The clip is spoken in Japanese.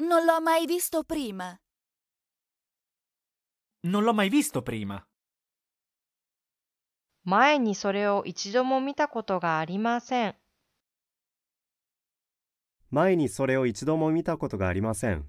Non l'ho mai visto prima. Non l'ho mai visto prima. 前にそれを一度も見たことがありません。前にそれを一度も見たことがありません。